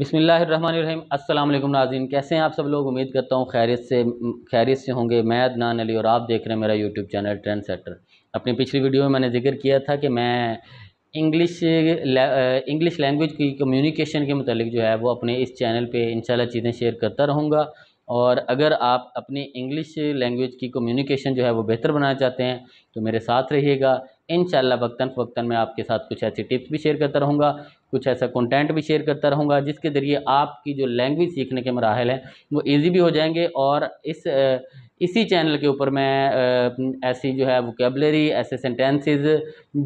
बिसमीम् नाजीन कैसे हैं आप सब लोग उम्मीद करता हूँ खैरियत से खैरियत से होंगे मैं अदनान अली और आप देख रहे हैं मेरा यूट्यूब चैनल ट्रेंड सेटर अपनी पिछली वीडियो में मैंने जिक्र किया था कि मैं इंग्लिश इंग्लिश लैंग्वेज की कम्युनिकेशन के मतलब जो है वो अपने इस चैनल पर इंशाल्लाह चीज़ें शेयर करता रहूँगा और अगर आप अपनी इंग्लिश लैंग्वेज की कम्युनिकेशन जो है वो बेहतर बनाना चाहते हैं तो मेरे साथ रहिएगा इन वक्ता फ़क्ता मैं आपके साथ कुछ ऐसी टिप्स भी शेयर करता रहूँगा कुछ ऐसा कंटेंट भी शेयर करता रहूँगा जिसके ज़रिए आपकी जो लैंग्वेज सीखने के मराहल हैं वो ईजी भी हो जाएंगे और इस इसी चैनल के ऊपर मैं ऐसी जो है वोकेबलरी ऐसे सेंटेंसेस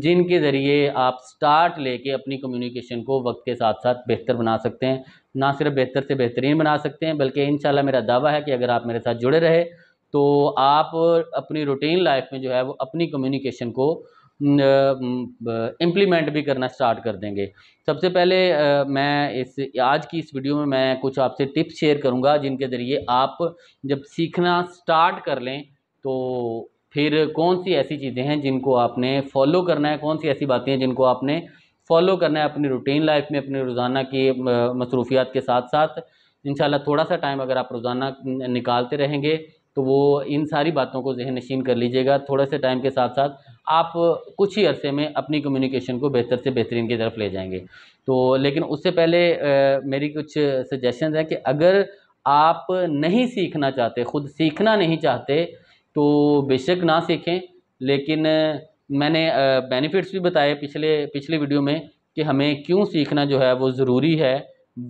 जिनके ज़रिए आप स्टार्ट लेके अपनी कम्युनिकेशन को वक्त के साथ साथ बेहतर बना सकते हैं ना सिर्फ बेहतर से बेहतरीन बना सकते हैं बल्कि इन मेरा दावा है कि अगर आप मेरे साथ जुड़े रहे तो आप अपनी रूटीन लाइफ में जो है वो अपनी कम्युनिकेशन को इम्प्लीमेंट भी करना स्टार्ट कर देंगे सबसे पहले मैं इस आज की इस वीडियो में मैं कुछ आपसे टिप्स शेयर करूंगा जिनके ज़रिए आप जब सीखना स्टार्ट कर लें तो फिर कौन सी ऐसी चीज़ें हैं जिनको आपने फॉलो करना है कौन सी ऐसी बातें हैं जिनको आपने फॉलो करना है अपनी रूटीन लाइफ में अपने रोज़ाना की मसरूफियात के साथ साथ इन थोड़ा सा टाइम अगर आप रोज़ाना निकालते रहेंगे तो वो इन सारी बातों को जहन नशीन कर लीजिएगा थोड़े से टाइम के साथ साथ आप कुछ ही अरसे में अपनी कम्युनिकेशन को बेहतर से बेहतरीन की तरफ ले जाएंगे तो लेकिन उससे पहले आ, मेरी कुछ सजेशन है कि अगर आप नहीं सीखना चाहते खुद सीखना नहीं चाहते तो बेशक ना सीखें लेकिन मैंने बेनिफिट्स भी बताए पिछले पिछले वीडियो में कि हमें क्यों सीखना जो है वो ज़रूरी है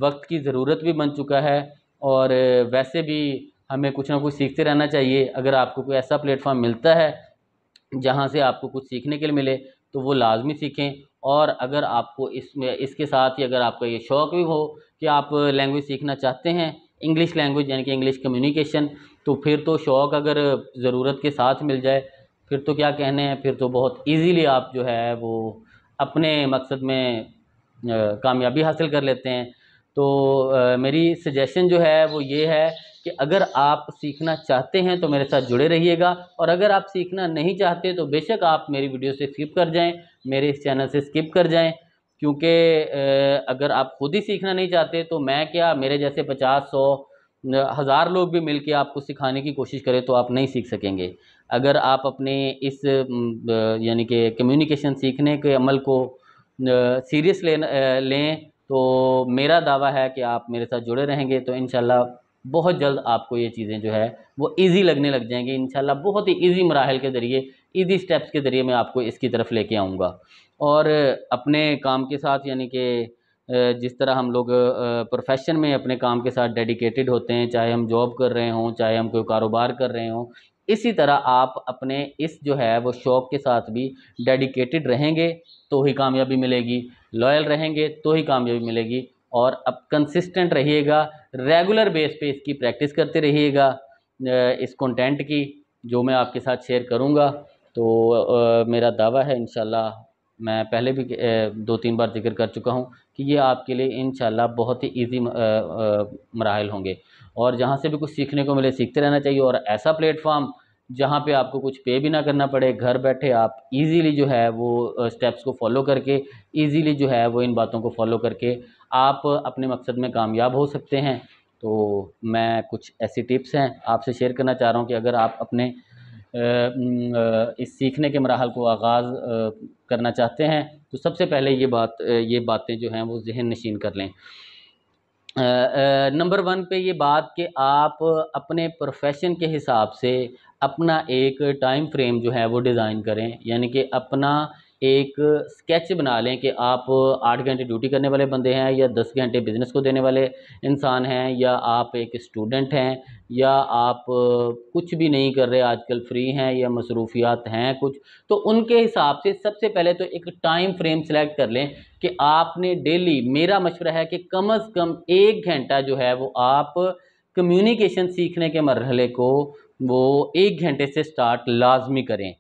वक्त की ज़रूरत भी बन चुका है और वैसे भी हमें कुछ ना कुछ सीखते रहना चाहिए अगर आपको कोई ऐसा प्लेटफॉर्म मिलता है जहाँ से आपको कुछ सीखने के लिए मिले तो वो लाजमी सीखें और अगर आपको इसमें इसके साथ ही अगर आपका ये शौक़ भी हो कि आप लैंग्वेज सीखना चाहते हैं इंग्लिश लैंग्वेज यानी कि इंग्लिश कम्युनिकेशन तो फिर तो शौक़ अगर ज़रूरत के साथ मिल जाए फिर तो क्या कहने हैं फिर तो बहुत इजीली आप जो है वो अपने मकसद में कामयाबी हासिल कर लेते हैं तो मेरी सजेशन जो है वो ये है कि अगर आप सीखना चाहते हैं तो मेरे साथ जुड़े रहिएगा और अगर आप सीखना नहीं चाहते तो बेशक आप मेरी वीडियो से स्किप कर जाएं मेरे इस चैनल से स्किप कर जाएं क्योंकि अगर आप खुद ही सीखना नहीं चाहते तो मैं क्या मेरे जैसे पचास सौ हज़ार लोग भी मिलके आपको सिखाने की कोशिश करें तो आप नहीं सीख सकेंगे अगर आप अपने इस यानी कि कम्युनिकेशन सीखने के अमल को सीरियस लें लें तो मेरा दावा है कि आप मेरे साथ जुड़े रहेंगे तो इन बहुत जल्द आपको ये चीज़ें जो है वो ईजी लगने लग जाएंगी इन बहुत ही ईजी मराहल के ज़रिए ईजी स्टेप्स के ज़रिए मैं आपको इसकी तरफ लेके आऊँगा और अपने काम के साथ यानी कि जिस तरह हम लोग प्रोफेशन में अपने काम के साथ डेडिकेटेड होते हैं चाहे हम जॉब कर रहे हों चाहे हम कोई कारोबार कर रहे हों इसी तरह आप अपने इस जो है वो शौक़ के साथ भी डेडिकेटेड रहेंगे तो ही कामयाबी मिलेगी लॉयल रहेंगे तो ही कामयाबी मिलेगी और अब कंसिस्टेंट रहिएगा रेगुलर बेस पे इसकी प्रैक्टिस करते रहिएगा इस कंटेंट की जो मैं आपके साथ शेयर करूँगा तो आ, मेरा दावा है इन मैं पहले भी दो तीन बार जिक्र कर चुका हूँ कि ये आपके लिए इन बहुत ही ईजी मराहल होंगे और जहाँ से भी कुछ सीखने को मिले सीखते रहना चाहिए और ऐसा प्लेटफॉर्म जहाँ पे आपको कुछ पे भी ना करना पड़े घर बैठे आप इजीली जो है वो स्टेप्स को फॉलो करके इजीली जो है वो इन बातों को फॉलो करके आप अपने मकसद में कामयाब हो सकते हैं तो मैं कुछ ऐसी टिप्स हैं आपसे शेयर करना चाह रहा हूँ कि अगर आप अपने इस सीखने के मरहल को आगाज़ करना चाहते हैं तो सबसे पहले ये बात ये बातें जो हैं वो जहन नशीन कर लें नंबर वन पे ये बात कि आप अपने प्रोफेशन के हिसाब से अपना एक टाइम फ्रेम जो है वो डिज़ाइन करें यानी कि अपना एक स्केच बना लें कि आप आठ घंटे ड्यूटी करने वाले बंदे हैं या दस घंटे बिज़नेस को देने वाले इंसान हैं या आप एक स्टूडेंट हैं या आप कुछ भी नहीं कर रहे आजकल फ्री हैं या मसरूफियात हैं कुछ तो उनके हिसाब से सबसे पहले तो एक टाइम फ्रेम सेलेक्ट कर लें कि आपने डेली मेरा मशवरा है कि कम अज़ कम एक घंटा जो है वो आप कम्युनिकेशन सीखने के मरहले को वो एक घंटे से स्टार्ट लाजमी करें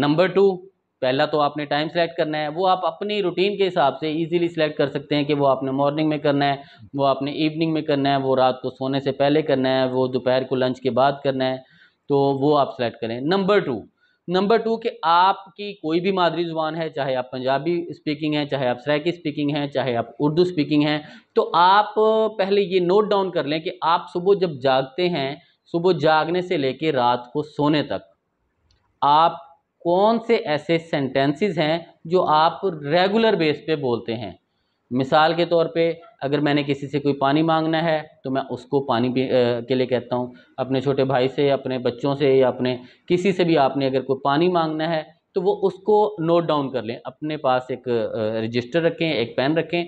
नंबर टू पहला तो आपने टाइम सेलेक्ट करना है वो आप अपनी रूटीन के हिसाब से इजीली सेलेक्ट कर सकते हैं कि वो आपने मॉर्निंग में करना है वो आपने इवनिंग में करना है वो रात को सोने से पहले करना है वो दोपहर को लंच के बाद करना है तो वो आप सेलेक्ट करें नंबर टू नंबर टू कि आपकी कोई भी मादरी ज़ुबान है चाहे आप पंजाबी स्पीकिंग हैं चाहे आप सराकी स्पीकिंग हैं चाहे आप उर्दू स्पीकिंग हैं तो आप पहले ये नोट डाउन कर लें कि आप सुबह जब जागते हैं सुबह जागने से लेकर रात को सोने तक आप कौन से ऐसे सेंटेंसेस हैं जो आप रेगुलर बेस पे बोलते हैं मिसाल के तौर पे अगर मैंने किसी से कोई पानी मांगना है तो मैं उसको पानी आ, के लिए कहता हूँ अपने छोटे भाई से अपने बच्चों से या अपने किसी से भी आपने अगर कोई पानी मांगना है तो वो उसको नोट डाउन कर लें अपने पास एक रजिस्टर रखें एक पेन रखें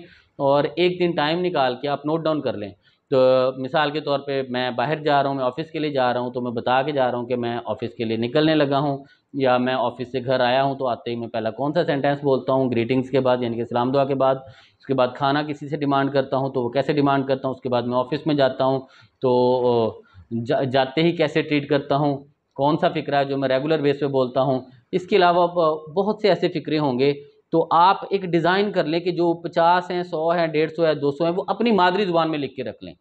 और एक दिन टाइम निकाल के आप नोट डाउन कर लें तो मिसाल के तौर पे मैं बाहर जा रहा हूँ मैं ऑफ़िस के लिए जा रहा हूँ तो मैं बता के जा रहा हूँ कि मैं ऑफ़िस के लिए निकलने लगा हूँ या मैं ऑफिस से घर आया हूँ तो आते ही मैं पहला कौन सा सेंटेंस बोलता हूँ ग्रीटिंग्स के बाद यानी कि सलाम दुआ के बाद उसके बाद खाना किसी से डिमांड करता हूँ तो वो कैसे डिमांड करता हूँ उसके बाद मैं ऑफिस में जाता हूँ तो जा, जाते ही कैसे ट्रीट करता हूँ कौन सा फ़िक्र है जो मैं रेगुलर बेस पर बोलता हूँ इसके अलावा बहुत से ऐसे फ़िक्रे होंगे तो आप एक डिज़ाइन कर लें कि जो पचास हैं सौ हैं डेढ़ सौ है दो सौ हैं वो अपनी मादरी ज़ुबान में लिख के रख लें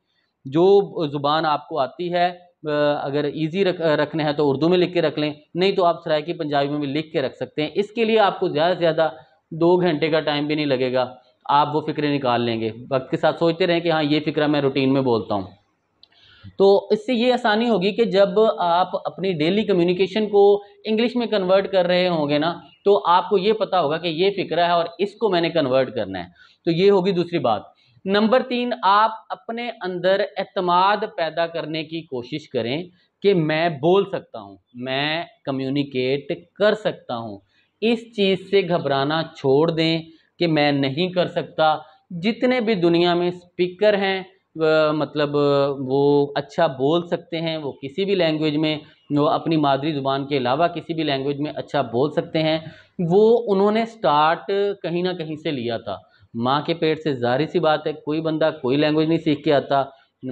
जो ज़ुबान आपको आती है अगर इजी रख रखने हैं तो उर्दू में लिख के रख लें नहीं तो आप सरायकी पंजाबी में भी लिख के रख सकते हैं इसके लिए आपको ज़्यादा से ज़्यादा दो घंटे का टाइम भी नहीं लगेगा आप वो फ़िक्रे निकाल लेंगे वक्त के साथ सोचते रहें कि हाँ ये फ़िक्र मैं रूटीन में बोलता हूँ तो इससे ये आसानी होगी कि जब आप अपनी डेली कम्युनिकेशन को इंग्लिश में कन्वर्ट कर रहे होंगे ना तो आपको ये पता होगा कि ये फ़िक्रा है और इसको मैंने कन्वर्ट करना है तो ये होगी दूसरी बात नंबर तीन आप अपने अंदर एतमाद पैदा करने की कोशिश करें कि मैं बोल सकता हूँ मैं कम्युनिकेट कर सकता हूँ इस चीज़ से घबराना छोड़ दें कि मैं नहीं कर सकता जितने भी दुनिया में स्पीकर हैं मतलब वो अच्छा बोल सकते हैं वो किसी भी लैंग्वेज में वो अपनी मादरी ज़ुबान के अलावा किसी भी लैंग्वेज में अच्छा बोल सकते हैं वो उन्होंने स्टार्ट कहीं ना कहीं से लिया था माँ के पेट से जाहिर सी बात है कोई बंदा कोई लैंग्वेज नहीं सीख के आता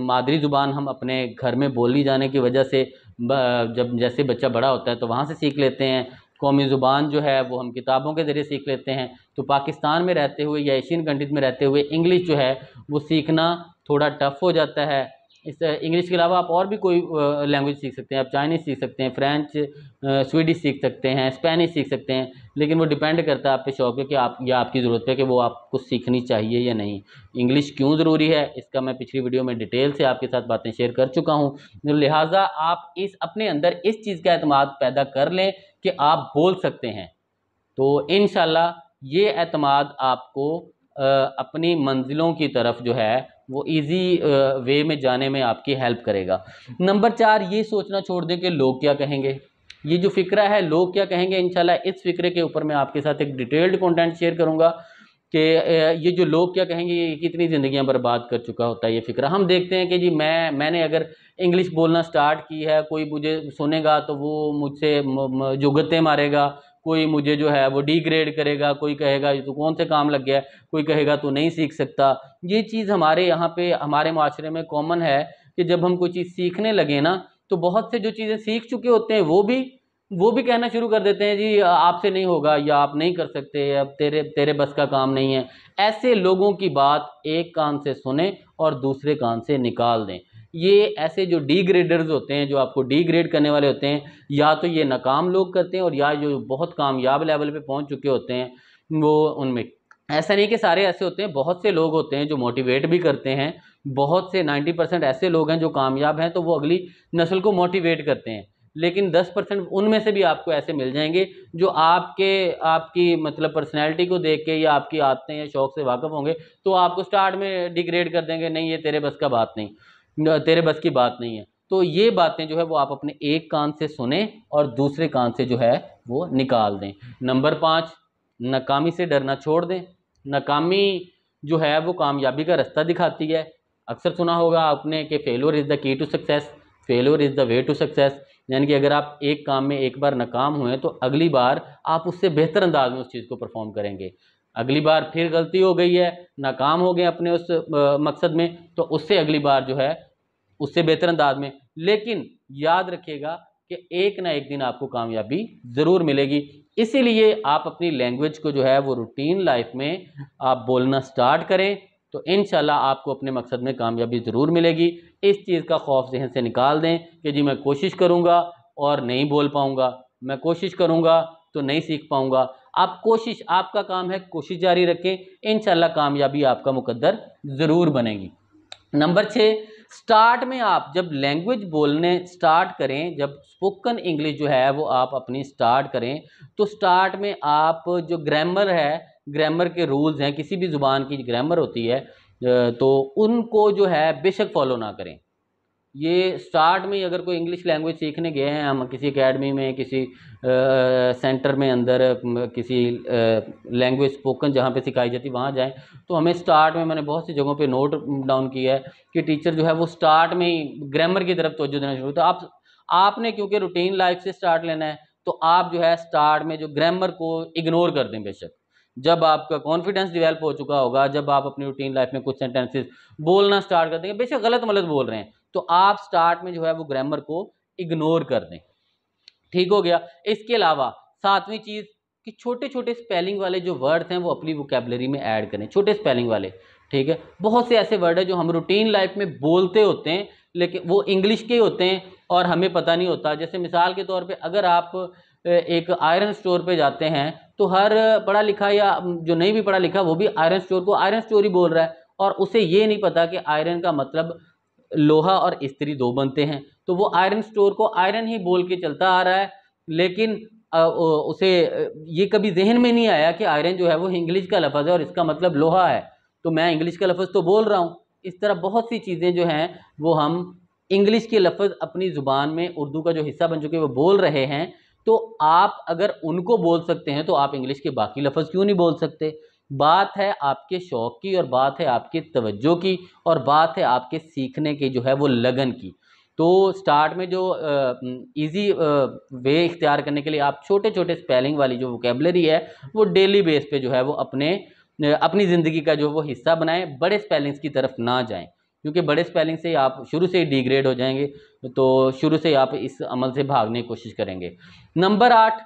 मादरी ज़ुबान हम अपने घर में बोली जाने की वजह से जब जैसे बच्चा बड़ा होता है तो वहाँ से सीख लेते हैं कौमी ज़ुबान जो है वो हम किताबों के ज़रिए सीख लेते हैं तो पाकिस्तान में रहते हुए या एशियन कंट्रीज़ में रहते हुए इंग्लिश जो है वो सीखना थोड़ा टफ़ हो जाता है इस इंग्लिश के अलावा आप और भी कोई लैंग्वेज सीख सकते हैं आप चाइनीज़ सीख सकते हैं फ्रेंच स्वीडिश सीख सकते हैं स्पेनिश सीख सकते हैं लेकिन वो डिपेंड करता है आप पे शौक पे कि आप या आपकी ज़रूरत पे कि वो आपको सीखनी चाहिए या नहीं इंग्लिश क्यों ज़रूरी है इसका मैं पिछली वीडियो में डिटेल से आपके साथ बातें शेयर कर चुका हूँ लिहाजा आप इस अपने अंदर इस चीज़ का अतमाद पैदा कर लें कि आप बोल सकते हैं तो इन ये अतमाद आपको अपनी मंजिलों की तरफ जो है वो इजी वे में जाने में आपकी हेल्प करेगा नंबर चार ये सोचना छोड़ दें कि लोग क्या कहेंगे ये जो फ़िक्रा है लोग क्या कहेंगे इंशाल्लाह इस फ़िक्रे के ऊपर मैं आपके साथ एक डिटेल्ड कंटेंट शेयर करूँगा कि ये जो लोग क्या कहेंगे ये कितनी ज़िंदियाँ बर्बाद कर चुका होता है ये फ़िक्रा हम देखते हैं कि जी मैं मैंने अगर इंग्लिश बोलना स्टार्ट की है कोई मुझे सुनेगा तो वो मुझसे जुगतें मारेगा कोई मुझे जो है वो डिग्रेड करेगा कोई कहेगा ये तो कौन से काम लग गया कोई कहेगा तो नहीं सीख सकता ये चीज़ हमारे यहाँ पे हमारे माशरे में कॉमन है कि जब हम कोई चीज़ सीखने लगे ना तो बहुत से जो चीज़ें सीख चुके होते हैं वो भी वो भी कहना शुरू कर देते हैं जी आपसे नहीं होगा या आप नहीं कर सकते अब तेरे तेरे बस का काम नहीं है ऐसे लोगों की बात एक कान से सुने और दूसरे कान से निकाल दें ये ऐसे जो डीग्रेडर्स होते हैं जो आपको डीग्रेड करने वाले होते हैं या तो ये नाकाम लोग करते हैं और या जो बहुत कामयाब लेवल पे पहुंच चुके होते हैं वो उनमें ऐसा नहीं कि सारे ऐसे होते हैं बहुत से लोग होते हैं जो मोटिवेट भी करते हैं बहुत से नाइन्टी परसेंट ऐसे लोग हैं जो कामयाब हैं तो वो अगली नस्ल को मोटिवेट करते हैं लेकिन 10 परसेंट उनमें से भी आपको ऐसे मिल जाएंगे जो आपके आपकी मतलब पर्सनैलिटी को देख के या आपकी आदतें या शौक से वाकफ़ होंगे तो आपको स्टार्ट में डिग्रेड कर देंगे नहीं ये तेरे बस का बात नहीं तेरे बस की बात नहीं है तो ये बातें जो है वो आप अपने एक कान से सुने और दूसरे कान से जो है वो निकाल दें नंबर पाँच नाकामी से डरना छोड़ दें नाकामी जो है वो कामयाबी का रास्ता दिखाती है अक्सर सुना होगा आपने कि failure is the key to success failure is the way to success यानी कि अगर आप एक काम में एक बार नाकाम हुए तो अगली बार आप उससे बेहतर अंदाज में उस चीज़ को परफॉर्म करेंगे अगली बार फिर गलती हो गई है नाकाम हो गए अपने उस मकसद में तो उससे अगली बार जो है उससे बेहतर अंदाज में लेकिन याद रखिएगा कि एक ना एक दिन आपको कामयाबी ज़रूर मिलेगी इसीलिए आप अपनी लैंग्वेज को जो है वो रूटीन लाइफ में आप बोलना स्टार्ट करें तो इन आपको अपने मकसद में कामयाबी ज़रूर मिलेगी इस चीज़ का खौफ जहन से निकाल दें कि जी मैं कोशिश करूँगा और नहीं बोल पाऊँगा मैं कोशिश करूँगा तो नहीं सीख पाऊँगा आप कोशिश आपका काम है कोशिश जारी रखें इन कामयाबी आपका मुकद्दर ज़रूर बनेगी नंबर छः स्टार्ट में आप जब लैंग्वेज बोलने स्टार्ट करें जब स्पोकन इंग्लिश जो है वो आप अपनी स्टार्ट करें तो स्टार्ट में आप जो ग्रामर है ग्रामर के रूल्स हैं किसी भी ज़ुबान की ग्रामर होती है तो उनको जो है बेशक फॉलो ना करें ये स्टार्ट में अगर कोई इंग्लिश लैंग्वेज सीखने गए हैं हम किसी एकेडमी में किसी सेंटर में अंदर किसी लैंग्वेज स्पोकन जहाँ पे सिखाई जाती वहाँ जाएं तो हमें स्टार्ट में मैंने बहुत सी जगहों पे नोट डाउन किया है कि टीचर जो है वो स्टार्ट में ही ग्रामर की तरफ तोज्जो देना शुरू तो आप आपने क्योंकि रूटीन लाइफ से स्टार्ट लेना है तो आप जो है स्टार्ट में जो ग्रामर को इग्नोर कर दें बेशक जब आपका कॉन्फिडेंस डिवेल्प हो चुका होगा जब आप अपनी रूटीन लाइफ में कुछ सेंटेंसेस बोलना स्टार्ट कर देंगे बेशक गलत मलत बोल रहे हैं तो आप स्टार्ट में जो है वो ग्रामर को इग्नोर कर दें ठीक हो गया इसके अलावा सातवीं चीज़ कि छोटे छोटे स्पेलिंग वाले जो वर्ड्स हैं वो अपनी वोकेबलरी में ऐड करें छोटे स्पेलिंग वाले ठीक है बहुत से ऐसे वर्ड है जो हम रूटीन लाइफ में बोलते होते हैं लेकिन वो इंग्लिश के होते हैं और हमें पता नहीं होता जैसे मिसाल के तौर पर अगर आप एक आयरन स्टोर पे जाते हैं तो हर पढ़ा लिखा या जो नहीं भी पढ़ा लिखा वो भी आयरन स्टोर को आयरन स्टोर ही बोल रहा है और उसे ये नहीं पता कि आयरन का मतलब लोहा और स्त्री दो बनते हैं तो वो आयरन स्टोर को आयरन ही बोल के चलता आ रहा है लेकिन उसे ये कभी जहन में नहीं आया कि आयरन जो है वो इंग्लिश का लफज है और इसका मतलब लोहा है तो मैं इंग्लिश का लफज तो बोल रहा हूँ इस तरह बहुत सी चीज़ें जो हैं वो हम इंग्लिश के लफ्ज़ अपनी ज़ुबान में उर्दू का जो हिस्सा बन चुके वो बोल रहे हैं तो आप अगर उनको बोल सकते हैं तो आप इंग्लिश के बाकी लफ्ज़ क्यों नहीं बोल सकते बात है आपके शौक़ की और बात है आपकी तवज्जो की और बात है आपके सीखने की जो है वो लगन की तो स्टार्ट में जो इजी वे इख्तियार करने के लिए आप छोटे छोटे स्पेलिंग वाली जो वोकेबलरी है वो डेली बेस पे जो है वो अपने अपनी ज़िंदगी का जो वो हिस्सा बनाएं बड़े स्पेलिंग्स की तरफ ना जाएं क्योंकि बड़े स्पेलिंग से आप शुरू से ही डिग्रेड हो जाएंगे तो शुरू से ही आप इस अमल से भागने की कोशिश करेंगे नंबर आठ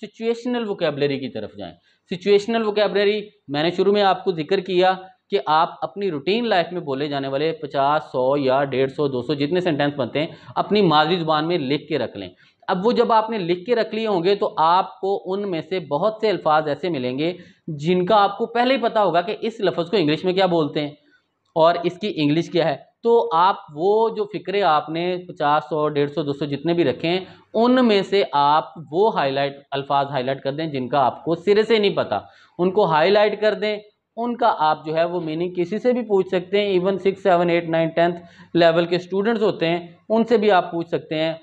सिचुएशनल वोकेबलरी की तरफ जाएँ सिचुएशनल वोकेबलरी मैंने शुरू में आपको जिक्र किया कि आप अपनी रूटीन लाइफ में बोले जाने वाले 50, 100 या 150, 200 जितने सेंटेंस बनते हैं अपनी माजी जुबान में लिख के रख लें अब वो जब आपने लिख के रख लिए होंगे तो आपको उनमें से बहुत से अल्फाज ऐसे मिलेंगे जिनका आपको पहले ही पता होगा कि इस लफ्ज़ को इंग्लिश में क्या बोलते हैं और इसकी इंग्लिश क्या है तो आप वो जो फ़िक्रे आपने पचास सौ डेढ़ सौ दो सौ जितने भी रखे हैं उनमें से आप वो हाईलाइट अल्फाज हाईलाइट कर दें जिनका आपको सिरे से नहीं पता उनको हाईलाइट कर दें उनका आप जो है वो मीनिंग किसी से भी पूछ सकते हैं even six seven eight nine tenth level के स्टूडेंट्स होते हैं उनसे भी आप पूछ सकते हैं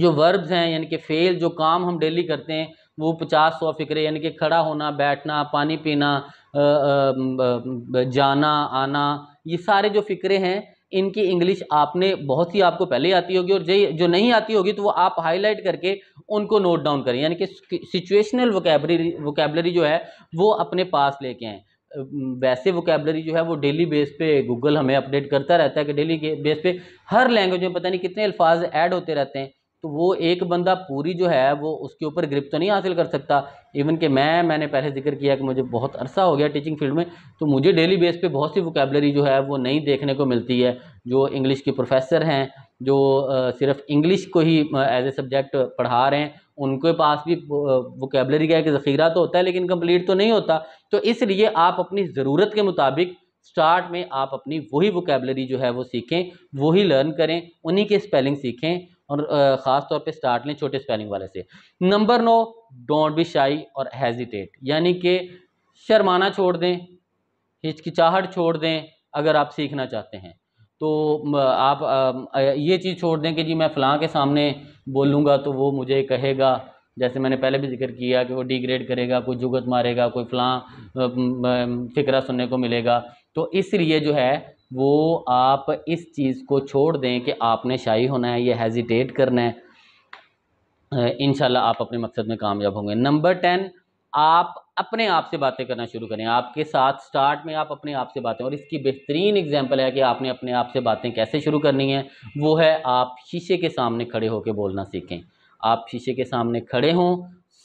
जो वर्ब्स हैं यानी कि फेल जो काम हम डेली करते हैं वो पचास सौ फिक्रे यानी कि खड़ा होना बैठना पानी पीना जाना आना ये सारे जो फ़िक्रे हैं इनकी इंग्लिश आपने बहुत सी आपको पहले ही आती होगी और जो नहीं आती होगी तो वो आप हाईलाइट करके उनको नोट डाउन करें यानी कि सिचुएशनल वोकेबलरी वोकेबलरी जो है वो अपने पास लेके आए वैसे वोकेबलरी जो है वो डेली बेस पे गूगल हमें अपडेट करता रहता है कि डेली बेस पे हर लैंग्वेज में पता नहीं कितने अल्फाज ऐड होते रहते हैं तो वो एक बंदा पूरी जो है वो उसके ऊपर ग्रिप तो नहीं हासिल कर सकता इवन कि मैं मैंने पहले जिक्र किया कि मुझे बहुत अरसा हो गया टीचिंग फील्ड में तो मुझे डेली बेस पे बहुत सी वोकेबलरी जो है वो नहीं देखने को मिलती है जो इंग्लिश के प्रोफेसर हैं जो सिर्फ इंग्लिश को ही एज ए सब्जेक्ट पढ़ा रहे हैं उनके पास भी वोकेबलरी का एक ज़ख़ीरा तो होता है लेकिन कम्प्लीट तो नहीं होता तो इसलिए आप अपनी ज़रूरत के मुताबिक स्टार्ट में आप अपनी वही वोकेबलरी जो है वो सीखें वही लर्न करें उन्हीं के स्पेलिंग सीखें और ख़ास तौर पे स्टार्ट लें छोटे स्पेलिंग वाले से नंबर नो डोंट बी शाई और हेजिटेट यानी कि शर्माना छोड़ दें हिचकिचाहट छोड़ दें अगर आप सीखना चाहते हैं तो आप ये चीज़ छोड़ दें कि जी मैं फ़लाँ के सामने बोलूँगा तो वो मुझे कहेगा जैसे मैंने पहले भी जिक्र किया कि वो डिग्रेड करेगा कोई जुगत मारेगा कोई फलां फिकरा सुनने को मिलेगा तो इसलिए जो है वो आप इस चीज़ को छोड़ दें कि आपने शाही होना है या हेजिटेट करना है इन आप अपने मकसद में कामयाब होंगे नंबर टेन आप अपने आप से बातें करना शुरू करें आपके साथ स्टार्ट में आप अपने आप से बातें और इसकी बेहतरीन एग्जांपल है कि आपने अपने आप से बातें कैसे शुरू करनी है वो है आप शीशे के सामने खड़े होकर बोलना सीखें आप शीशे के सामने खड़े हों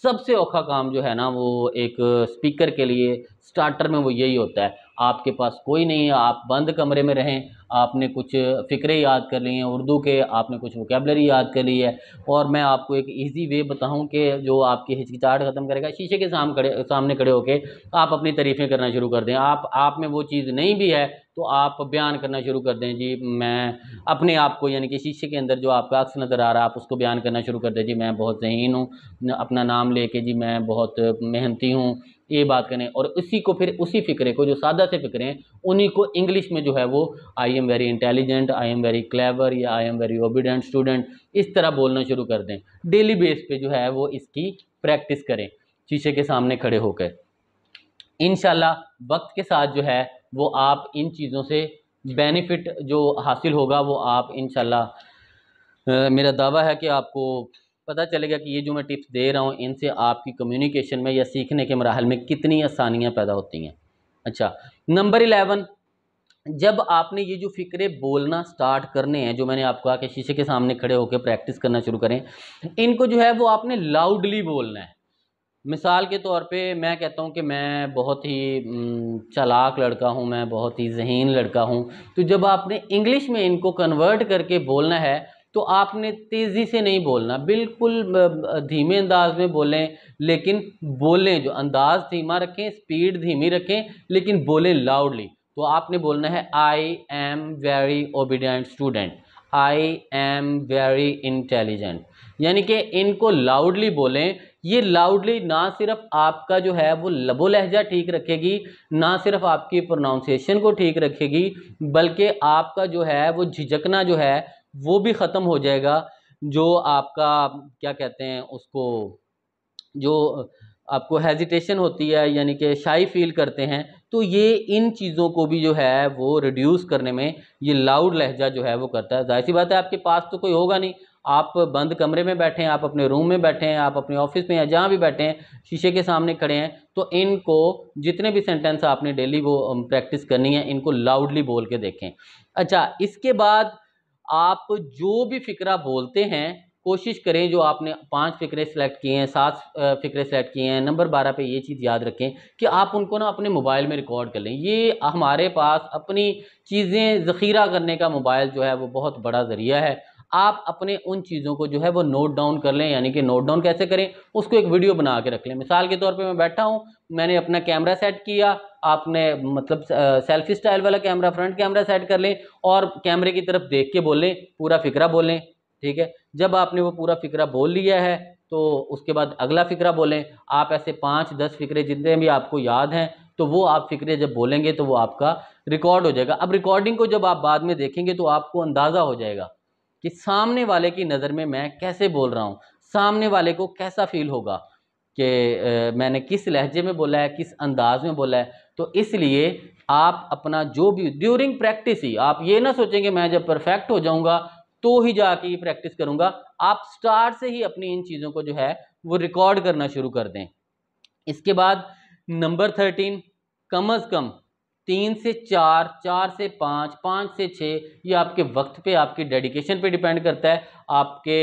सबसे औखा काम जो है ना वो एक स्पीकर के लिए स्टार्टर में वो यही होता है आपके पास कोई नहीं है आप बंद कमरे में रहें आपने कुछ फ़िक्रे याद कर ली हैं उर्दू के आपने कुछ वोकेबलरी याद कर ली है और मैं आपको एक इजी वे बताऊं कि जो आपकी हिचकिचाहट ख़त्म करेगा शीशे के साम खड़े सामने खड़े होकर आप अपनी तारीफ़ें करना शुरू कर दें आप आप में वो चीज़ नहीं भी है तो आप बयान करना शुरू कर दें जी मैं अपने आप को यानी कि शीशे के अंदर जो आपका अक्स नज़र आ रहा है आप उसको बयान करना शुरू कर दें जी मैं बहुत जहीन हूँ अपना नाम लेके जी मैं बहुत मेहनती हूँ ये बात करें और उसी को फिर उसी फिक्रे को जो सादा से फिक्रे हैं उन्हीं को इंग्लिश में जो है वो I am very intelligent I am very clever या I am very obedient student इस तरह बोलना शुरू कर दें डेली बेस पे जो है वो इसकी प्रैक्टिस करें शीशे के सामने खड़े होकर इन वक्त के साथ जो है वो आप इन चीज़ों से बेनिफिट जो हासिल होगा वो आप इन मेरा दावा है कि आपको पता चलेगा कि ये जो मैं टिप्स दे रहा हूँ इनसे आपकी कम्युनिकेशन में या सीखने के मरहल में कितनी आसानियाँ पैदा होती हैं अच्छा नंबर इलेवन जब आपने ये जो फ़िक्रे बोलना स्टार्ट करने हैं जो मैंने आपको आके कि शीशे के सामने खड़े होकर प्रैक्टिस करना शुरू करें इनको जो है वो आपने लाउडली बोलना है मिसाल के तौर पे मैं कहता हूँ कि मैं बहुत ही चलाक लड़का हूँ मैं बहुत ही जहीन लड़का हूँ तो जब आपने इंग्लिश में इनको कन्वर्ट करके बोलना है तो आपने तेज़ी से नहीं बोलना बिल्कुल धीमे अंदाज में बोलें लेकिन बोलें जो अंदाज धीमा रखें स्पीड धीमी रखें लेकिन बोलें लाउडली तो आपने बोलना है I am very obedient student I am very intelligent यानी कि इनको लाउडली बोलें ये लाउडली ना सिर्फ आपका जो है वो लबो लहजा ठीक रखेगी ना सिर्फ आपकी प्रोनाउंसिएशन को ठीक रखेगी बल्कि आपका जो है वो झिझकना जो है वो भी ख़त्म हो जाएगा जो आपका क्या कहते हैं उसको जो आपको हेजिटेशन होती है यानी कि शाई फील करते हैं तो ये इन चीज़ों को भी जो है वो रिड्यूस करने में ये लाउड लहजा जो है वो करता है जाहिर सी बात है आपके पास तो कोई होगा नहीं आप बंद कमरे में बैठे हैं आप अपने रूम में बैठे हैं आप अपने ऑफिस में या जहाँ भी बैठे हैं शीशे के सामने खड़े हैं तो इनको जितने भी सेंटेंस आपने डेली वो प्रैक्टिस um, करनी है इनको लाउडली बोल के देखें अच्छा इसके बाद आप जो भी फ़िक्रा बोलते हैं कोशिश करें जो आपने पांच फ़िक्रे सेलेक्ट किए हैं सात फ़िक्रे सेलेक्ट किए हैं नंबर बारह पे ये चीज़ याद रखें कि आप उनको ना अपने मोबाइल में रिकॉर्ड कर लें ये हमारे पास अपनी चीज़ें ज़ख़ीरा करने का मोबाइल जो है वो बहुत बड़ा ज़रिया है आप अपने उन चीज़ों को जो है वो नोट डाउन कर लें यानी कि नोट डाउन कैसे करें उसको एक वीडियो बना के रख लें मिसाल के तौर पे मैं बैठा हूँ मैंने अपना कैमरा सेट किया आपने मतलब सेल्फी स्टाइल वाला कैमरा फ्रंट कैमरा सेट कर लें और कैमरे की तरफ देख के बोलें पूरा फिक्रा बोलें ठीक है जब आपने वो पूरा फिक्रा बोल लिया है तो उसके बाद अगला फिक्रा बोलें आप ऐसे पाँच दस फिक्रे जितने भी आपको याद हैं तो वो आप फिक्रे जब बोलेंगे तो वो आपका रिकॉर्ड हो जाएगा अब रिकॉर्डिंग को जब आप बाद में देखेंगे तो आपको अंदाज़ा हो जाएगा कि सामने वाले की नज़र में मैं कैसे बोल रहा हूँ सामने वाले को कैसा फील होगा कि मैंने किस लहजे में बोला है किस अंदाज में बोला है तो इसलिए आप अपना जो भी ड्यूरिंग प्रैक्टिस ही आप ये ना सोचेंगे मैं जब परफेक्ट हो जाऊंगा तो ही जाके ये प्रैक्टिस करूंगा आप स्टार्ट से ही अपनी इन चीज़ों को जो है वो रिकॉर्ड करना शुरू कर दें इसके बाद नंबर थर्टीन कम अज़ कम तीन से चार चार से पाँच पाँच से छः ये आपके वक्त पे आपकी डेडिकेशन पे डिपेंड करता है आपके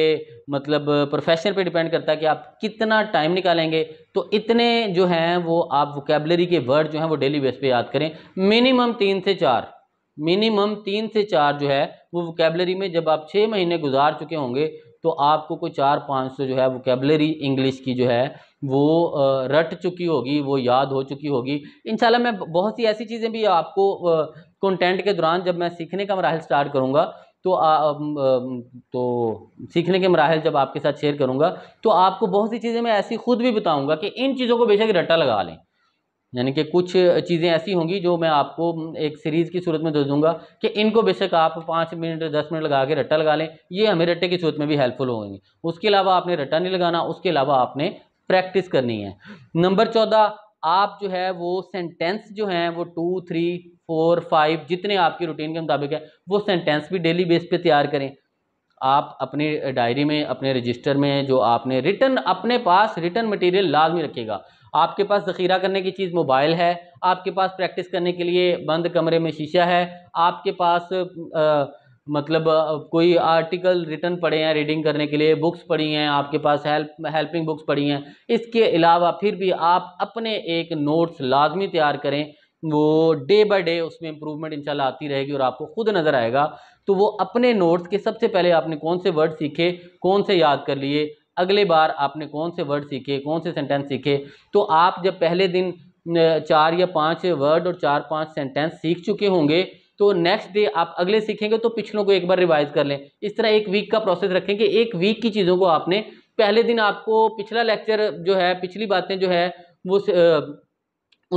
मतलब प्रोफेशन पे डिपेंड करता है कि आप कितना टाइम निकालेंगे तो इतने जो हैं वो आप वोकेबलरी के वर्ड जो हैं वो डेली बेस पे याद करें मिनिमम तीन से चार मिनिमम तीन से चार जो है वो वोकेबलरी में जब आप छः महीने गुजार चुके होंगे तो आपको कोई चार पाँच सौ जो है वोकेबलरी इंग्लिश की जो है वो रट चुकी होगी वो याद हो चुकी होगी इंशाल्लाह मैं बहुत सी ऐसी चीज़ें भी आपको कंटेंट के दौरान जब मैं सीखने का मराहल स्टार्ट करूँगा तो आ, तो सीखने के मराहल जब आपके साथ शेयर करूँगा तो आपको बहुत सी चीज़ें मैं ऐसी खुद भी बताऊँगा कि इन चीज़ों को बेशक रटा लगा लें यानी कि कुछ चीज़ें ऐसी होंगी जो मैं आपको एक सीरीज़ की सूरत में दे दूंगा कि इनको बेशक आप पाँच मिनट दस मिनट लगा के रट्टा लगा लें ये हमें रट्टे की सूरत में भी हेल्पफुल होंगे उसके अलावा आपने रट्टा नहीं लगाना उसके अलावा आपने प्रैक्टिस करनी है नंबर चौदह आप जो है वो सेंटेंस जो हैं वो टू थ्री फोर फाइव जितने आपकी रूटीन के मुताबिक है वो सेंटेंस भी डेली बेस पे तैयार करें आप अपनी डायरी में अपने रजिस्टर में जो आपने रिटर्न अपने पास रिटर्न मटेरियल लाजमी रखेगा आपके पास ज़ख़ीरा करने की चीज़ मोबाइल है आपके पास प्रैक्टिस करने के लिए बंद कमरे में शीशा है आपके पास आ, मतलब कोई आर्टिकल रिटर्न पड़े हैं रीडिंग करने के लिए बुक्स पढ़ी हैं आपके पास हेल्प हेल्पिंग बुक्स पढ़ी हैं इसके अलावा फिर भी आप अपने एक नोट्स लाजमी तैयार करें वो डे बाय डे उसमें इम्प्रूवमेंट इंशाल्लाह आती रहेगी और आपको खुद नज़र आएगा तो वो अपने नोट्स के सबसे पहले आपने कौन से वर्ड सीखे कौन से याद कर लिए अगले बार आपने कौन से वर्ड सीखे कौन से सेंटेंस सीखे तो आप जब पहले दिन चार या पाँच वर्ड और चार पाँच सेंटेंस सीख चुके होंगे तो नेक्स्ट डे आप अगले सीखेंगे तो पिछलों को एक बार रिवाइज कर लें इस तरह एक वीक का प्रोसेस रखें कि एक वीक की चीज़ों को आपने पहले दिन आपको पिछला लेक्चर जो है पिछली बातें जो है वो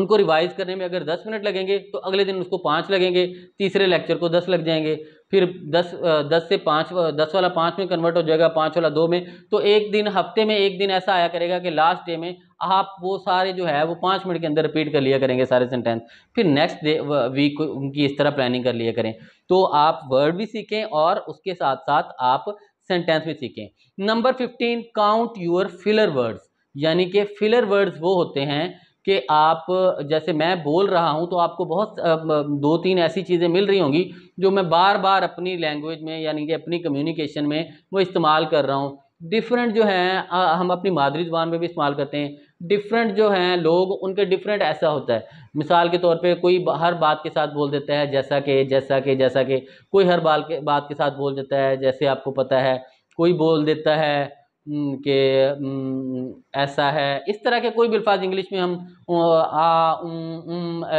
उनको रिवाइज करने में अगर दस मिनट लगेंगे तो अगले दिन उसको पाँच लगेंगे तीसरे लेक्चर को दस लग जाएंगे फिर दस दस से पाँच दस वाला पाँच में कन्वर्ट हो जाएगा पाँच वाला दो में तो एक दिन हफ्ते में एक दिन ऐसा आया करेगा कि लास्ट डे में आप वो सारे जो है वो पाँच मिनट के अंदर रिपीट कर लिया करेंगे सारे सेंटेंस फिर नेक्स्ट डे वीक उनकी इस तरह प्लानिंग कर लिया करें तो आप वर्ड भी सीखें और उसके साथ साथ आप सेंटेंस भी सीखें number fifteen count your filler words यानी कि फिलर वर्ड्स वो होते हैं कि आप जैसे मैं बोल रहा हूँ तो आपको बहुत दो तीन ऐसी चीज़ें मिल रही होंगी जो मैं बार बार अपनी लैंग्वेज में यानी कि अपनी कम्युनिकेशन में वो इस्तेमाल कर रहा हूँ डिफरेंट जो हैं हम अपनी मादरी ज़बान में भी इस्तेमाल करते हैं डिफरेंट जो हैं लोग उनके डिफरेंट ऐसा होता है मिसाल के तौर पे कोई हर बात के साथ बोल देता है जैसा कि जैसा कि जैसा कि कोई हर बात के बात के साथ बोल देता है जैसे आपको पता है कोई बोल देता है के ऐसा है इस तरह के कोई भी अल्फाज इंग्लिश में हम आ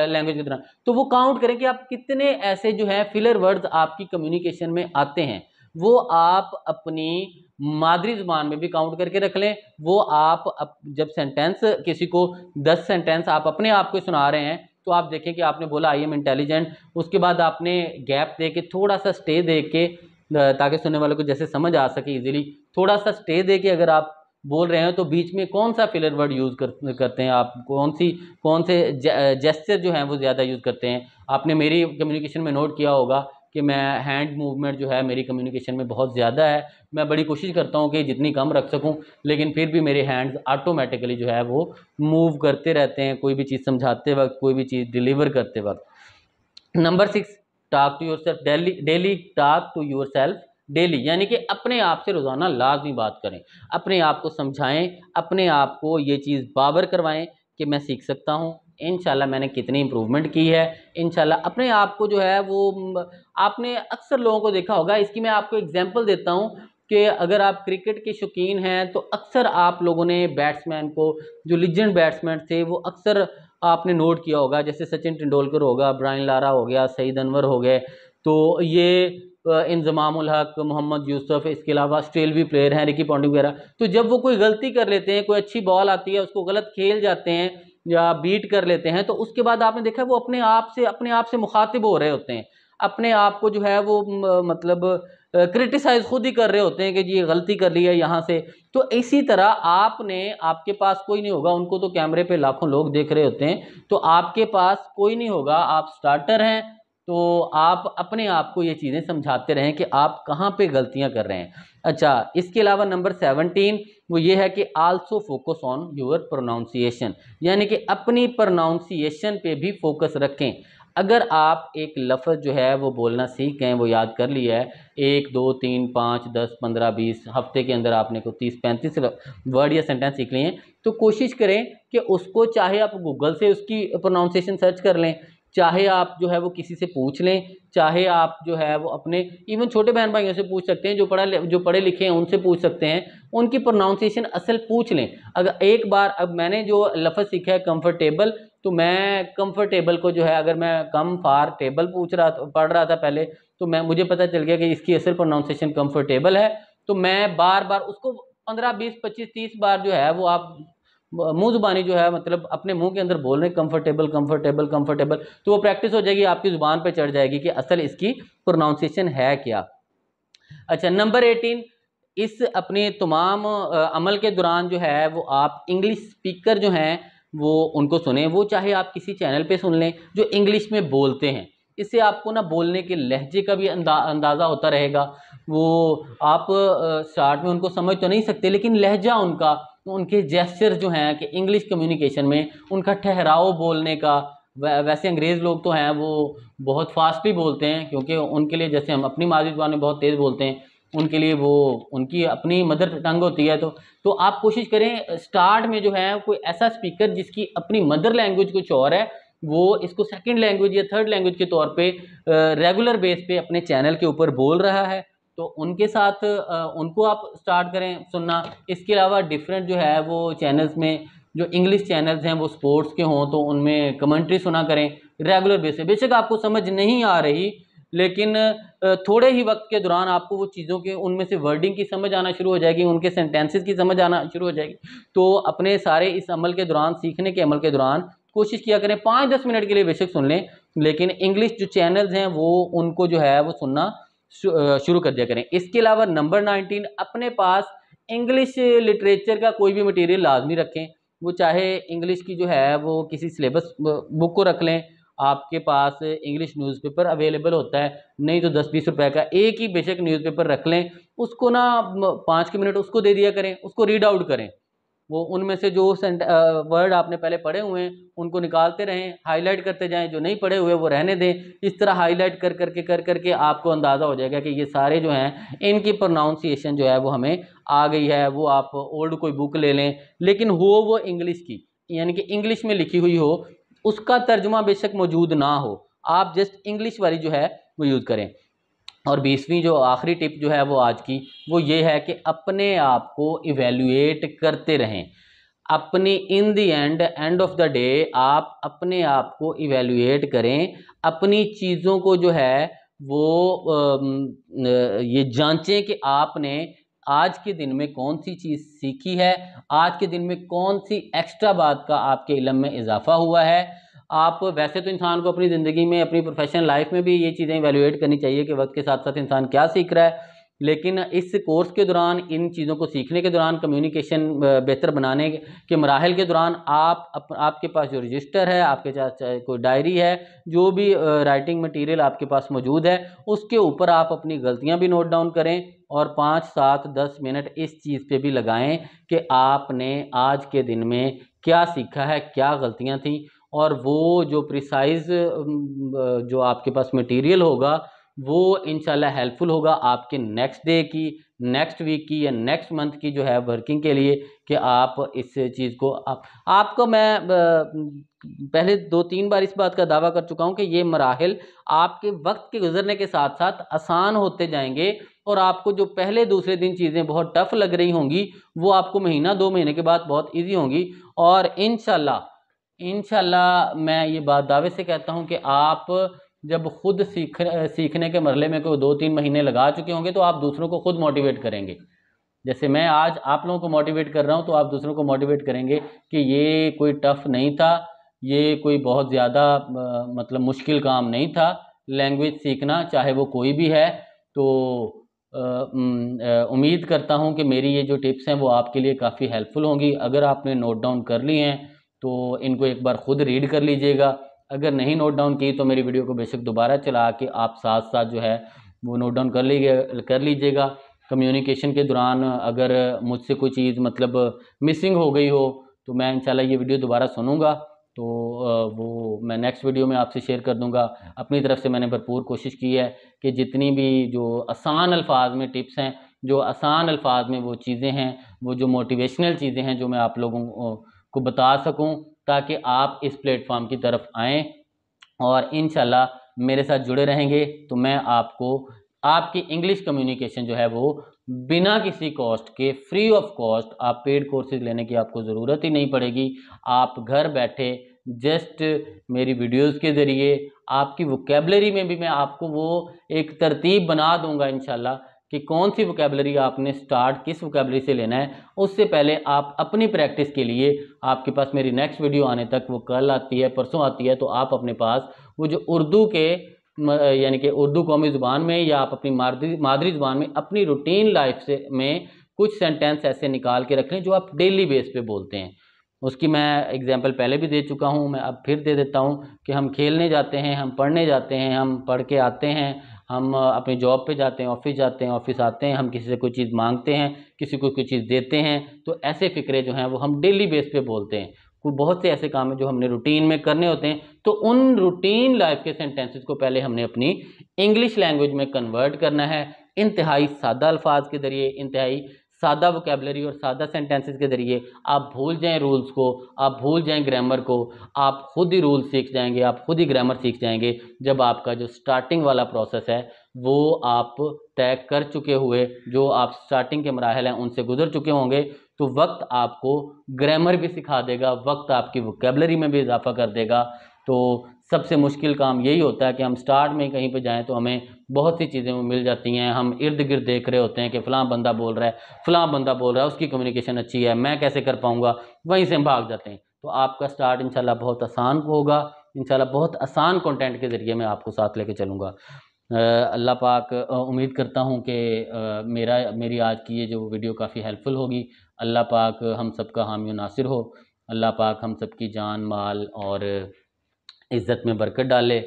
लैंग्वेज की तरह तो वो काउंट करें कि आप कितने ऐसे जो है फिलर वर्ड्स आपकी कम्युनिकेशन में आते हैं वो आप अपनी मादरी जुबान में भी काउंट करके रख लें वो आप जब सेंटेंस किसी को दस सेंटेंस आप अपने आप को सुना रहे हैं तो आप देखें कि आपने बोला आई एम इंटेलिजेंट उसके बाद आपने गैप दे के थोड़ा सा स्टे दे के ताकि सुनने वालों को जैसे समझ आ सके इजीली थोड़ा सा स्टे दे के अगर आप बोल रहे हैं तो बीच में कौन सा फिलर वर्ड यूज़ कर, करते हैं आप कौन सी कौन से जेस्चर जो हैं वो ज़्यादा यूज़ करते हैं आपने मेरी कम्युनिकेशन में नोट किया होगा कि मैं हैंड मूवमेंट जो है मेरी कम्युनिकेशन में बहुत ज़्यादा है मैं बड़ी कोशिश करता हूँ कि जितनी कम रख सकूँ लेकिन फिर भी मेरे हैंड्स ऑटोमेटिकली जो है वो मूव करते रहते हैं कोई भी चीज़ समझाते वक्त कोई भी चीज़ डिलीवर करते वक्त number six talk to yourself daily daily talk to yourself daily यानी कि अपने आप से रोज़ाना लाजमी बात करें अपने आप को समझाएं अपने आप को ये चीज़ बाबर करवाएं कि मैं सीख सकता हूँ इन मैंने कितनी इम्प्रूवमेंट की है इन अपने आप को जो है वो आपने अक्सर लोगों को देखा होगा इसकी मैं आपको एग्जाम्पल देता हूँ कि अगर आप क्रिकेट के शौकीन हैं तो अक्सर आप लोगों ने बैट्समैन को जो लिजेंड बैट्समैन थे वो अक्सर आपने नोट किया होगा जैसे सचिन तेंदुलकर होगा ब्रायन लारा हो गया सईद अनवर हो गए तो ये हक मोहम्मद यूसुफ इसके अलावा ऑस्ट्रेलवी प्लेयर हैं रिकी पॉन्डिंग वगैरह तो जब वो कोई गलती कर लेते हैं कोई अच्छी बॉल आती है उसको गलत खेल जाते हैं या बीट कर लेते हैं तो उसके बाद आपने देखा वो अपने आप से अपने आप से मुखातिब हो रहे होते हैं अपने आप को जो है वो मतलब क्रिटिसाइज़ खुद ही कर रहे होते हैं कि जी ये गलती कर ली है यहाँ से तो इसी तरह आपने आपके पास कोई नहीं होगा उनको तो कैमरे पे लाखों लोग देख रहे होते हैं तो आपके पास कोई नहीं होगा आप स्टार्टर हैं तो आप अपने आप को ये चीज़ें समझाते रहें कि आप कहाँ पे गलतियाँ कर रहे हैं अच्छा इसके अलावा नंबर सेवनटीन वो ये है कि also focus on your pronunciation यानी कि अपनी प्रोनाउंसिएशन पे भी फोकस रखें अगर आप एक लफ्ज़ जो है वो बोलना सीख गए वो याद कर लिया है एक दो तीन पाँच दस पंद्रह बीस हफ्ते के अंदर आपने को तीस पैंतीस वर्ड या सेंटेंस सीख लिए हैं तो कोशिश करें कि उसको चाहे आप गूगल से उसकी प्रोनाउंसिएशन सर्च कर लें चाहे आप जो है वो किसी से पूछ लें चाहे आप जो है वो अपने इवन छोटे बहन भाइयों से पूछ सकते हैं जो पढ़ा जो पढ़े लिखे हैं उनसे पूछ सकते हैं उनकी प्रोनाउंसिएशन असल पूछ लें अगर एक बार अब मैंने जो लफ्ज़ सीखा है कम्फर्टेबल तो मैं कम्फर्टेबल को जो है अगर मैं कम फार टेबल पूछ रहा था पढ़ रहा था पहले तो मैं मुझे पता चल गया कि इसकी असल प्रोनाउंसिएशन कम्फर्टेबल है तो मैं बार बार उसको पंद्रह बीस पच्चीस तीस बार जो है वो आप मुँह जुबानी जो है मतलब अपने मुंह के अंदर बोल रहे कम्फर्टेबल कम्फर्टेबल कम्फर्टेबल तो वो प्रैक्टिस हो जाएगी आपकी जुबान पे चढ़ जाएगी कि असल इसकी प्रोनाउंसिएशन है क्या अच्छा नंबर एटीन इस अपने तमाम अमल के दौरान जो है वो आप इंग्लिश स्पीकर जो हैं वो उनको सुने वो चाहे आप किसी चैनल पर सुन लें जो इंग्लिश में बोलते हैं इससे आपको ना बोलने के लहजे का भी अंदा, अंदाज़ा होता रहेगा वो आप स्टार्ट में उनको समझ तो नहीं सकते लेकिन लहजा उनका तो उनके जेस्चर जो हैं कि इंग्लिश कम्युनिकेशन में उनका ठहराव बोलने का वैसे अंग्रेज़ लोग तो हैं वो बहुत फास्टली बोलते हैं क्योंकि उनके लिए जैसे हम अपनी माजी जबान में बहुत तेज़ बोलते हैं उनके लिए वो उनकी अपनी मदर टंग होती है तो तो आप कोशिश करें स्टार्ट में जो है कोई ऐसा स्पीकर जिसकी अपनी मदर लैंग्वेज कुछ और है वो इसको सेकंड लैंग्वेज या थर्ड लैंग्वेज के तौर पे रेगुलर बेस पे अपने चैनल के ऊपर बोल रहा है तो उनके साथ उनको आप स्टार्ट करें सुनना इसके अलावा डिफरेंट जो है वो चैनल्स में जो इंग्लिश चैनल्स हैं वो स्पोर्ट्स के हों तो उनमें कमेंट्री सुना करें रेगुलर बेस बेशक आपको समझ नहीं आ रही लेकिन थोड़े ही वक्त के दौरान आपको वो चीज़ों के उनमें से वर्डिंग की समझ आना शुरू हो जाएगी उनके सेंटेंसेस की समझ आना शुरू हो जाएगी तो अपने सारे इस अमल के दौरान सीखने के अमल के दौरान कोशिश किया करें पाँच दस मिनट के लिए बेशक सुन लें लेकिन इंग्लिश जो चैनल्स हैं वो उनको जो है वो सुनना शुरू कर दिया करें इसके अलावा नंबर नाइनटीन अपने पास इंग्लिश लिटरेचर का कोई भी मटेरियल लाजमी रखें वो चाहे इंग्लिश की जो है वो किसी सिलेबस बुक को रख लें आपके पास इंग्लिश न्यूज़पेपर अवेलेबल होता है नहीं तो दस बीस रुपए का एक ही बेशक न्यूज़पेपर रख लें उसको ना पाँच के मिनट उसको दे दिया करें उसको रीड आउट करें वो उनमें से जो सेंट वर्ड आपने पहले पढ़े हुए हैं उनको निकालते रहें हाईलाइट करते जाएं जो नहीं पढ़े हुए वो रहने दें इस तरह हाईलाइट कर करके कर करके कर आपको अंदाज़ा हो जाएगा कि ये सारे जो हैं इनकी प्रोनाउंसिएशन जो है वो हमें आ गई है वो आप ओल्ड कोई बुक ले लें लेकिन हो वो इंग्लिश की यानी कि इंग्लिश में लिखी हुई हो उसका तर्जुमा बेशक मौजूद ना हो आप जस्ट इंग्लिश वाली जो है वो यूज़ करें और बीसवीं जो आखिरी टिप जो है वो आज की वो ये है कि अपने आप को इवेल्यूएट करते रहें अपने in the end end of the day आप अपने आप को इवेल्यूएट करें अपनी चीज़ों को जो है वो ये जांचें कि आपने आज के दिन में कौन सी चीज़ सीखी है आज के दिन में कौन सी एक्स्ट्रा बात का आपके इलम में इजाफा हुआ है आप वैसे तो इंसान को अपनी ज़िंदगी में अपनी प्रोफेशनल लाइफ में भी ये चीज़ें वैल्यूएट करनी चाहिए कि वक्त के साथ साथ इंसान क्या सीख रहा है लेकिन इस कोर्स के दौरान इन चीज़ों को सीखने के दौरान कम्युनिकेशन बेहतर बनाने के मराहल के दौरान आप अप, आपके पास जो रजिस्टर है आपके पास कोई डायरी है जो भी राइटिंग मटेरियल आपके पास मौजूद है उसके ऊपर आप अपनी गलतियां भी नोट डाउन करें और पाँच सात दस मिनट इस चीज़ पे भी लगाएं कि आपने आज के दिन में क्या सीखा है क्या गलतियाँ थीं और वो जो प्रिसाइज जो आपके पास मटेरियल होगा वो इनशाला हेल्पफुल होगा आपके नेक्स्ट डे की नेक्स्ट वीक की या नेक्स्ट मंथ की जो है वर्किंग के लिए कि आप इस चीज़ को आप आपको मैं पहले दो तीन बार इस बात का दावा कर चुका हूँ कि ये मराहल आपके वक्त के गुजरने के साथ साथ आसान होते जाएंगे और आपको जो पहले दूसरे दिन चीज़ें बहुत टफ लग रही होंगी वो आपको महीना दो महीने के बाद बहुत ईजी होंगी और इन इन मैं ये बात दावे से कहता हूँ कि आप जब खुद सीख सीखने के मरले में कोई दो तीन महीने लगा चुके होंगे तो आप दूसरों को खुद मोटिवेट करेंगे जैसे मैं आज आप लोगों को मोटिवेट कर रहा हूँ तो आप दूसरों को मोटिवेट करेंगे कि ये कोई टफ़ नहीं था ये कोई बहुत ज़्यादा मतलब मुश्किल काम नहीं था लैंग्वेज सीखना चाहे वो कोई भी है तो उम्मीद करता हूँ कि मेरी ये जो टिप्स हैं वो आपके लिए काफ़ी हेल्पफुल होंगी अगर आपने नोट डाउन कर ली हैं तो इनको एक बार खुद रीड कर लीजिएगा अगर नहीं नोट डाउन की तो मेरी वीडियो को बेशक दोबारा चला के आप साथ साथ जो है वो नोट डाउन कर लीजिए कर लीजिएगा कम्युनिकेशन के दौरान अगर मुझसे कोई चीज़ मतलब मिसिंग हो गई हो तो मैं इंशाल्लाह ये वीडियो दोबारा सुनूंगा तो वो मैं नेक्स्ट वीडियो में आपसे शेयर कर दूंगा अपनी तरफ से मैंने भरपूर कोशिश की है कि जितनी भी जो आसान अल्फाज में टिप्स हैं जो आसान अल्फाज में वो चीज़ें हैं वो जो मोटिवेशनल चीज़ें हैं जो मैं आप लोगों को को बता सकूं ताकि आप इस प्लेटफॉर्म की तरफ आएँ और इन मेरे साथ जुड़े रहेंगे तो मैं आपको आपकी इंग्लिश कम्युनिकेशन जो है वो बिना किसी कॉस्ट के फ्री ऑफ कॉस्ट आप पेड कोर्सेज लेने की आपको ज़रूरत ही नहीं पड़ेगी आप घर बैठे जस्ट मेरी वीडियोस के ज़रिए आपकी वोकेबलरी में भी मैं आपको वो एक तरतीब बना दूंगा इन कि कौन सी वोकेबलरी आपने स्टार्ट किस वोकेबलरी से लेना है उससे पहले आप अपनी प्रैक्टिस के लिए आपके पास मेरी नेक्स्ट वीडियो आने तक वो कल आती है परसों आती है तो आप अपने पास वो जो उर्दू के यानी कि उर्दू कौमी ज़ुबान में या आप अपनी मादरी मादरी ज़ुबान में अपनी रूटीन लाइफ से में कुछ सेंटेंस ऐसे निकाल के रख लें जो आप डेली बेस पर बोलते हैं उसकी मैं एग्ज़ाम्पल पहले भी दे चुका हूँ मैं अब फिर दे देता हूँ कि हम खेलने जाते हैं हम पढ़ने जाते हैं हम पढ़ के आते हैं हम अपने जॉब पे जाते हैं ऑफिस जाते हैं ऑफिस आते हैं हम किसी से कोई चीज़ मांगते हैं किसी को कोई चीज़ देते हैं तो ऐसे फ़िक्रे जो हैं वो हम डेली बेस पे बोलते हैं बहुत से ऐसे काम हैं जो हमने रूटीन में करने होते हैं तो उन रूटीन लाइफ के सेंटेंसेस को पहले हमने अपनी इंग्लिश लैंग्वेज में कन्वर्ट करना है इंतहाई सादा अल्फाज के ज़रिए इंतहाई सादा वोकेबलरी और सादा सेंटेंसेस के ज़रिए आप भूल जाएं रूल्स को आप भूल जाएं ग्रामर को आप खुद ही रूल सीख जाएंगे आप खुद ही ग्रामर सीख जाएंगे जब आपका जो स्टार्टिंग वाला प्रोसेस है वो आप तय कर चुके हुए जो आप स्टार्टिंग के मराहल हैं उनसे गुजर चुके होंगे तो वक्त आपको ग्रामर भी सिखा देगा वक्त आपकी वोकेबलरी में भी इजाफा कर देगा तो सबसे मुश्किल काम यही होता है कि हम स्टार्ट में कहीं पर जाएँ तो हमें बहुत सी चीज़ें वो मिल जाती हैं हम इर्द गिर्द देख रहे होते हैं कि फ़लाँ बंदा बोल रहा है फ़लाँ बंदा बोल रहा है उसकी कम्युनिकेशन अच्छी है मैं कैसे कर पाऊँगा वहीं से हम भाग जाते हैं तो आपका स्टार्ट इंशाल्लाह बहुत आसान होगा इंशाल्लाह बहुत आसान कॉन्टेंट के ज़रिए मैं आपको साथ लेकर चलूँगा अल्लाह पाक उम्मीद करता हूँ कि मेरा मेरी आज की ये जो वीडियो काफ़ी हेल्पफुल होगी अल्लाह पाक हम सब का हामी नासिर हो अल्लाह पाक हम सब की जान माल और इज़्ज़त में बरकत डाले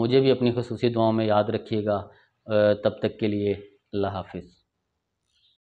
मुझे भी अपनी खसूसी दुआओं में याद रखिएगा तब तक के लिए अल्लाह हाफ़िज़